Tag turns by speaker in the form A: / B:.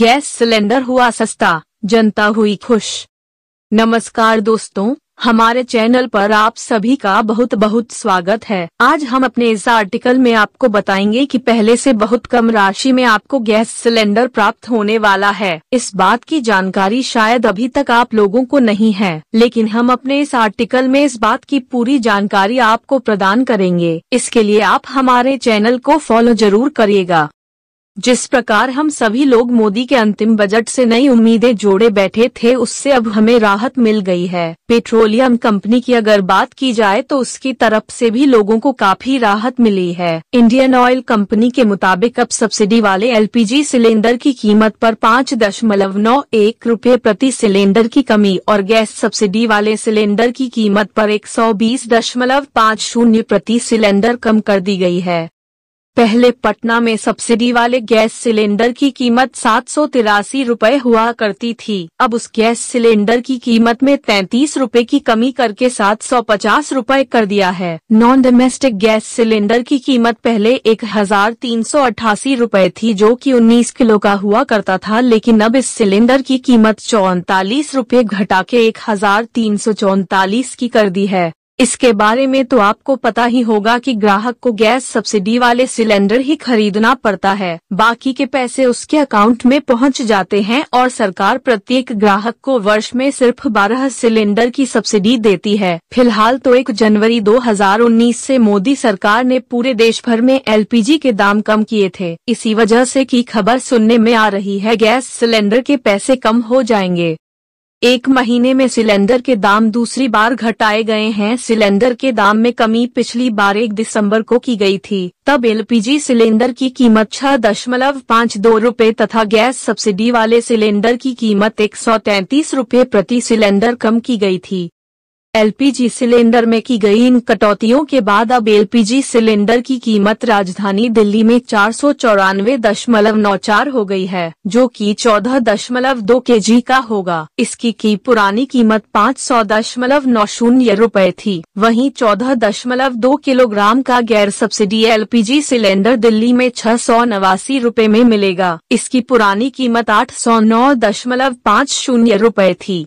A: gas cylinder हुआ सस्ता जनता हुई खुश नमस्कार दोस्तों हमारे चैनल पर आप सभी का बहुत बहुत स्वागत है आज हम अपने इस आर्टिकल में आपको बताएंगे कि पहले से बहुत कम राशि में आपको गैस सिलेंडर प्राप्त होने वाला है इस बात की जानकारी शायद अभी तक आप लोगों को नहीं है लेकिन हम अपने इस आर्टिकल में इस बात की पूरी जानकारी आपको प्रदान करेंगे इसके लिए आप हमारे चैनल को फॉलो जरूर करिएगा जिस प्रकार हम सभी लोग मोदी के अंतिम बजट से नई उम्मीदें जोड़े बैठे थे उससे अब हमें राहत मिल गई है पेट्रोलियम कंपनी की अगर बात की जाए तो उसकी तरफ से भी लोगों को काफी राहत मिली है इंडियन ऑयल कंपनी के मुताबिक अब सब्सिडी वाले एलपीजी सिलेंडर की कीमत पर पाँच दशमलव नौ एक रूपए प्रति सिलेंडर की कमी और गैस सब्सिडी वाले सिलेंडर की कीमत पर एक सौ बीस दशमलव पाँच शून्य प्रति सिलेंडर कम कर दी गई है पहले पटना में सब्सिडी वाले गैस सिलेंडर की कीमत सात सौ तिरासी रूपए हुआ करती थी अब उस गैस सिलेंडर की कीमत में तैतीस रूपए की कमी करके सात सौ पचास रूपए कर दिया है नॉन डोमेस्टिक गैस सिलेंडर की कीमत पहले एक हजार तीन सौ अठासी रूपए थी जो कि उन्नीस किलो का हुआ करता था लेकिन अब इस सिलेंडर की कीमत चौतालीस रूपए घटा के एक हजार तीन सौ चौतालीस की कर दी है इसके बारे में तो आपको पता ही होगा कि ग्राहक को गैस सब्सिडी वाले सिलेंडर ही खरीदना पड़ता है बाकी के पैसे उसके अकाउंट में पहुंच जाते हैं और सरकार प्रत्येक ग्राहक को वर्ष में सिर्फ 12 सिलेंडर की सब्सिडी देती है फिलहाल तो 1 जनवरी 2019 से मोदी सरकार ने पूरे देश भर में एल के दाम कम किए थे इसी वजह ऐसी की खबर सुनने में आ रही है गैस सिलेंडर के पैसे कम हो जाएंगे एक महीने में सिलेंडर के दाम दूसरी बार घटाए गए हैं सिलेंडर के दाम में कमी पिछली बार एक दिसंबर को की गई थी तब एलपीजी सिलेंडर की कीमत छह दशमलव पाँच दो रूपए तथा गैस सब्सिडी वाले सिलेंडर की कीमत एक सौ तैतीस रूपए प्रति सिलेंडर कम की गई थी एलपीजी सिलेंडर में की गई इन कटौतियों के बाद अब एलपीजी सिलेंडर की कीमत राजधानी दिल्ली में चार सौ चौरानवे दशमलव नौ चार हो गई है जो कि चौदह दशमलव दो के जी का होगा इसकी की पुरानी कीमत पाँच सौ दशमलव नौ शून्य रूपए थी वहीं चौदह दशमलव दो किलोग्राम का गैर सब्सिडी एलपीजी सिलेंडर दिल्ली में छह सौ नवासी रूपए में मिलेगा इसकी पुरानी कीमत आठ सौ नौ दशमलव पाँच शून्य रूपए थी